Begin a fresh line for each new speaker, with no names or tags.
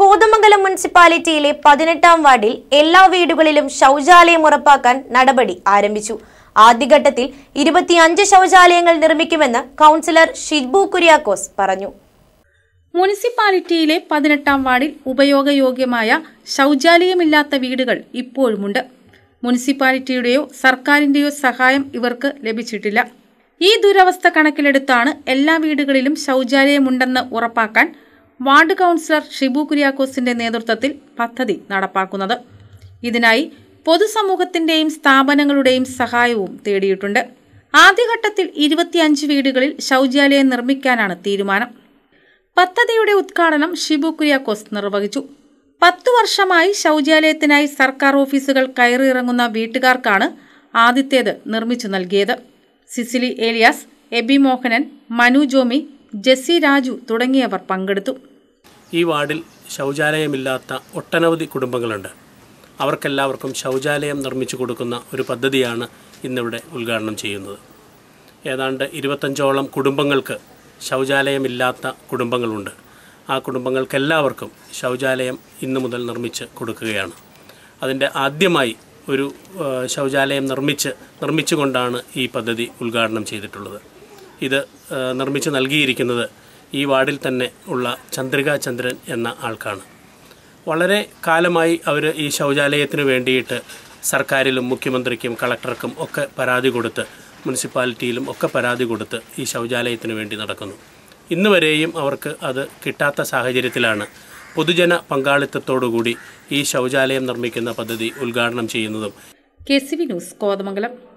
കോതമംഗലം മുനിസിപ്പാലിറ്റിയിലെ പതിനെട്ടാം വാർഡിൽ എല്ലാ വീടുകളിലും ശൗചാലയം ഉറപ്പാക്കാൻ നടപടി ആരംഭിച്ചു ആദ്യഘട്ടത്തിൽ ഇരുപത്തിയഞ്ച് ശൗചാലയങ്ങൾ നിർമ്മിക്കുമെന്ന് കൗൺസിലർ ഷിബു കുര്യാക്കോസ് പറഞ്ഞു മുനിസിപ്പാലിറ്റിയിലെ പതിനെട്ടാം വാർഡിൽ ഉപയോഗയോഗ്യമായ ശൗചാലയമില്ലാത്ത വീടുകൾ ഇപ്പോഴുമുണ്ട് മുനിസിപ്പാലിറ്റിയുടെയോ സർക്കാരിന്റെയോ സഹായം ഇവർക്ക് ലഭിച്ചിട്ടില്ല ഈ ദുരവസ്ഥ കണക്കിലെടുത്താണ് എല്ലാ വീടുകളിലും ശൗചാലയമുണ്ടെന്ന് ഉറപ്പാക്കാൻ വാർഡ് കൗൺസിലർ ഷിബു കുര്യാക്കോസിന്റെ നേതൃത്വത്തിൽ പദ്ധതി നടപ്പാക്കുന്നത് ഇതിനായി പൊതുസമൂഹത്തിന്റെയും സ്ഥാപനങ്ങളുടെയും സഹായവും തേടിയിട്ടുണ്ട് ആദ്യഘട്ടത്തിൽ ഇരുപത്തിയഞ്ച് വീടുകളിൽ ശൗചാലയം നിർമ്മിക്കാനാണ് തീരുമാനം പദ്ധതിയുടെ ഉദ്ഘാടനം ഷിബു കുര്യാക്കോസ് നിർവഹിച്ചു പത്തു വർഷമായി ശൗചാലയത്തിനായി സർക്കാർ ഓഫീസുകൾ കയറിയിറങ്ങുന്ന വീട്ടുകാർക്കാണ് ആദ്യത്തേത് നിർമ്മിച്ചു നൽകിയത് സിസിലി ഏലിയാസ് എബി മോഹനൻ മനു ജോമി ജെസ്സി രാജു തുടങ്ങിയവർ പങ്കെടുത്തു
ഈ വാർഡിൽ ശൗചാലയമില്ലാത്ത ഒട്ടനവധി കുടുംബങ്ങളുണ്ട് അവർക്കെല്ലാവർക്കും ശൗചാലയം നിർമ്മിച്ചു കൊടുക്കുന്ന ഒരു പദ്ധതിയാണ് ഇന്നിവിടെ ഉദ്ഘാടനം ചെയ്യുന്നത് ഏതാണ്ട് ഇരുപത്തഞ്ചോളം കുടുംബങ്ങൾക്ക് ശൗചാലയമില്ലാത്ത കുടുംബങ്ങളുണ്ട് ആ കുടുംബങ്ങൾക്കെല്ലാവർക്കും ശൗചാലയം ഇന്നു മുതൽ നിർമ്മിച്ച് കൊടുക്കുകയാണ് അതിൻ്റെ ആദ്യമായി ഒരു ശൗചാലയം നിർമ്മിച്ച് നിർമ്മിച്ചുകൊണ്ടാണ് ഈ പദ്ധതി ഉദ്ഘാടനം ചെയ്തിട്ടുള്ളത് ഇത് നിർമ്മിച്ച് നൽകിയിരിക്കുന്നത് ഈ വാർഡിൽ തന്നെ ഉള്ള ചന്ദ്രിക ചന്ദ്രൻ എന്ന ആൾക്കാണ് വളരെ കാലമായി അവർ ഈ ശൗചാലയത്തിന് വേണ്ടിയിട്ട് സർക്കാരിലും മുഖ്യമന്ത്രിക്കും കളക്ടർക്കും ഒക്കെ പരാതി കൊടുത്ത് മുനിസിപ്പാലിറ്റിയിലും ഒക്കെ പരാതി കൊടുത്ത് ഈ ശൗചാലയത്തിന് വേണ്ടി നടക്കുന്നു ഇന്ന് വരെയും അവർക്ക് അത് കിട്ടാത്ത സാഹചര്യത്തിലാണ് പൊതുജന പങ്കാളിത്തത്തോടുകൂടി ഈ ശൗചാലയം നിർമ്മിക്കുന്ന പദ്ധതി ഉദ്ഘാടനം ചെയ്യുന്നതും
K C V news Kothamangalam